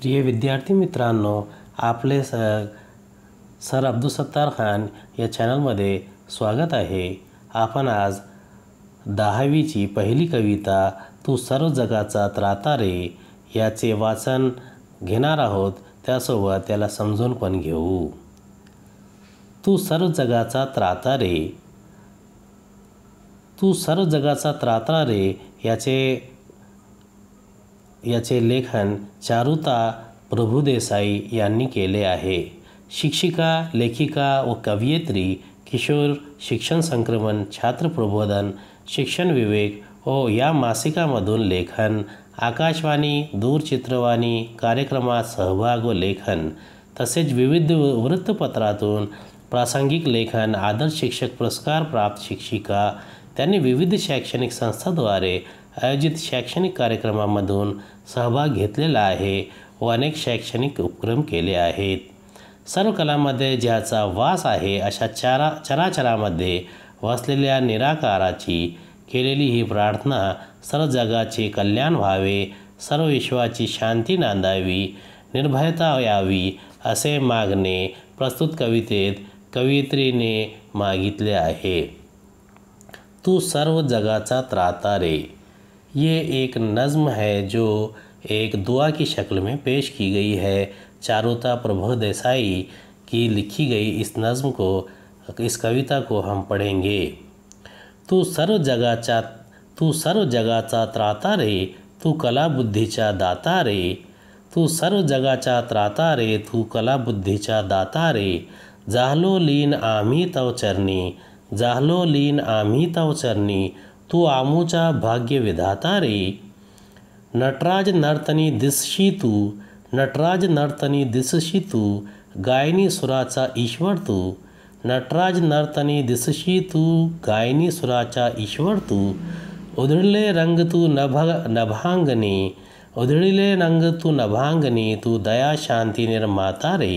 प्रिय विद्यार्थी मित्रांनो आपले स सर अब्दुल सत्तार खान या चॅनलमध्ये स्वागत आहे आपण आज दहावीची पहिली कविता तू सर्व जगाचा त्राता रे याचे वाचन घेणार आहोत त्यासोबत त्याला समजून पण घेऊ तू सर्व जगाचा त्राता रे तू सर्व जगाचा त्राता रे याचे याचे लेखन चारुता प्रभुदेसाई यांनी केले आहे शिक्षिका लेखिका व कवयित्री किशोर शिक्षण संक्रमण छात्र प्रबोधन शिक्षण विवेक ओ या मासिकामधून लेखन आकाशवाणी दूरचित्रवाणी कार्यक्रमात सहभाग व लेखन तसेच विविध वृत्तपत्रातून प्रासंगिक लेखन आदर्श शिक्षक पुरस्कार प्राप्त शिक्षिका त्यांनी विविध शैक्षणिक संस्थाद्वारे आयोजित शैक्षणिक कार्यक्रमामधून सहभाग घेतलेला आहे व अनेक शैक्षणिक उपक्रम केले आहेत सर्व कलामध्ये ज्याचा वास आहे अशा चारा चराचरामध्ये वसलेल्या निराकाराची केलेली ही प्रार्थना सर्व जगाचे कल्याण व्हावे सर्व विश्वाची शांती नांदावी निर्भयता यावी असे मागणे प्रस्तुत कवितेत कवयित्रीने मागितले आहे तू सर्व जगाचा त्राता रे ये एक नज़म है जो एक दुआ की शक्ल में पेश की गई है चारुता प्रभु देसाई की लिखी गई इस नज़म को इस कविता को हम पढ़ेंगे तू सर्व जगह चा तू सर्व जगह चा त्राता रे तू कला बुद्धि चा दाता रे तू सर्व जगह चा त्राता रे तू कला बुद्धि चा दाता रे जाहलो लीन आम्ही तव चरणी जाहलो लीन आम्ही तव चरणी तू आमूच्या भाग्य विधाता रे नटराज नर्तनी दिसशी तू नटराज नर्तनी दिसशी तू गायनी सुराचा ईश्वर तू नटराज नर्तनी दिसशी तू गायनी सुराचा ईश्वर तू उधळले रंग तू नभ नभांगने उधळले रंग तू नभांगने तू दया शांति निर्माता रे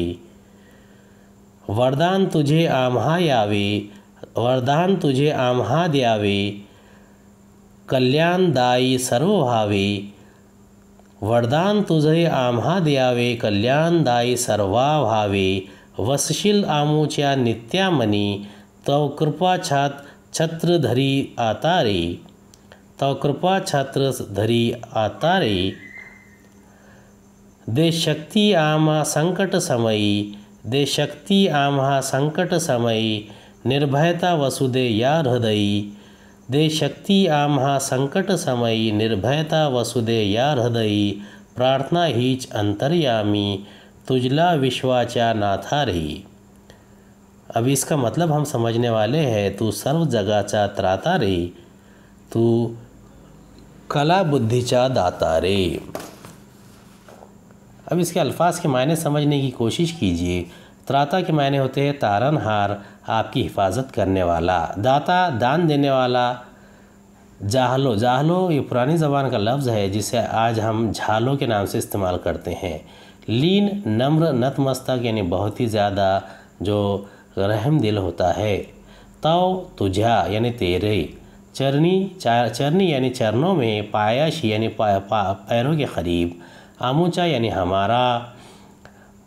वरदान तुझे आम्हा यावे वरदान तुझे आम्हा द्यावे कल्याणदायी सर्वभावे वरदान तुझे आम्हा दयावे कल्याणदायी सर्वाभावे वसशील आमूच्या नित्यामनी तव कृपा छात छत्र धरी आतारे तव कृपा छात्र धरी आतारे दे शक्ति आमा संकट समयी दे शक्ति आम्हा संकट समयी निर्भयता वसुदे या हृदयी दे शक्ति आम्हा समयी निर्भयता वसुदे या हृदयी प्रार्थना हीच अंतर्यामी तुझला विश्वाचा नाथा रही अब इसका मतलब हम समझने वाले हैं तू सर्व जगाचा त्राता रे तू कला बुद्धिचा दाता रे अब इसके अल्फाज के मायने समझने की कोशिश कीजिए त्राता के मायने होते हैं तारनहार आपकी हिफाजत करने वाला दाता दान देने वाला जाहलो जाहलो ये पुरानी ज़बान का लफ्ज़ है जिसे आज हम झालो के नाम से इस्तेमाल करते हैं लीन नम्र नतमस्तक यानी बहुत ही ज़्यादा जो रहम दिल होता है तो तुझा यानी तेरे चरनी चरनी यानी चरणों में पायाश यानी पा, पा, पैरों के करीब आमूचा यानी हमारा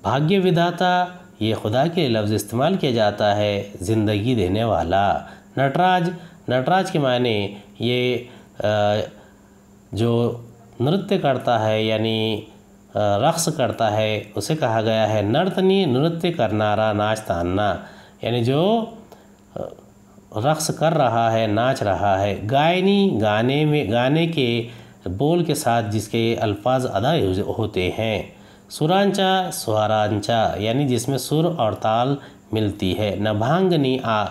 भाग्य विधाता ये खुदा के लफ्ज़ इस्तेमाल किया जाता है ज़िंदगी देने वाला नटराज नटराज के मायने ये जो नृत्य करता है यानी रक़्स करता है उसे कहा गया है नर्तनी नृत्य करनारा नाच तानना यानी जो रक़्स कर रहा है नाच रहा है गायनी गाने में गाने के बोल के साथ जिसके अल्फाज अदा होते हैं सुरांचा स्वरांचा यानी जिसमें सुर और ताल मिलती है नभांगनी आ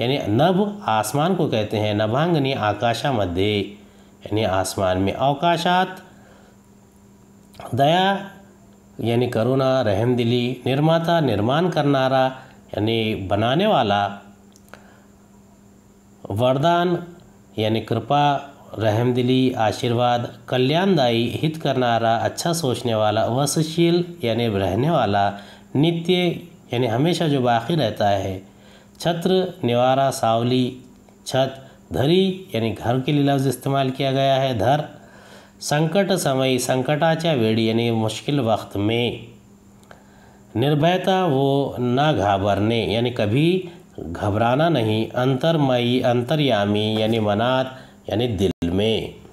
यानी नभ आसमान को कहते हैं नभांगनी आकाशा मध्य यानी आसमान में अवकाशात दया यानी करुणा रहमदिली निर्माता निर्माण करनारा यानी बनाने वाला वरदान यानी कृपा रहमदिली आशीर्वाद कल्याणदायी हित करनारा अच्छा सोचने वाला वसशील यानी रहने वाला नित्य यानी हमेशा जो बाकी रहता है छत्र निवारा सावली छत धरी यानी घर के लिए लफ्ज़ इस्तेमाल किया गया है धर संकट समय संकटाचा वेड़ी यानी मुश्किल वक्त में निर्भयता वो ना घाबरने यानी कभी घबराना नहीं अंतरमयी अंतर्यामी यानी मनात यानी दिल में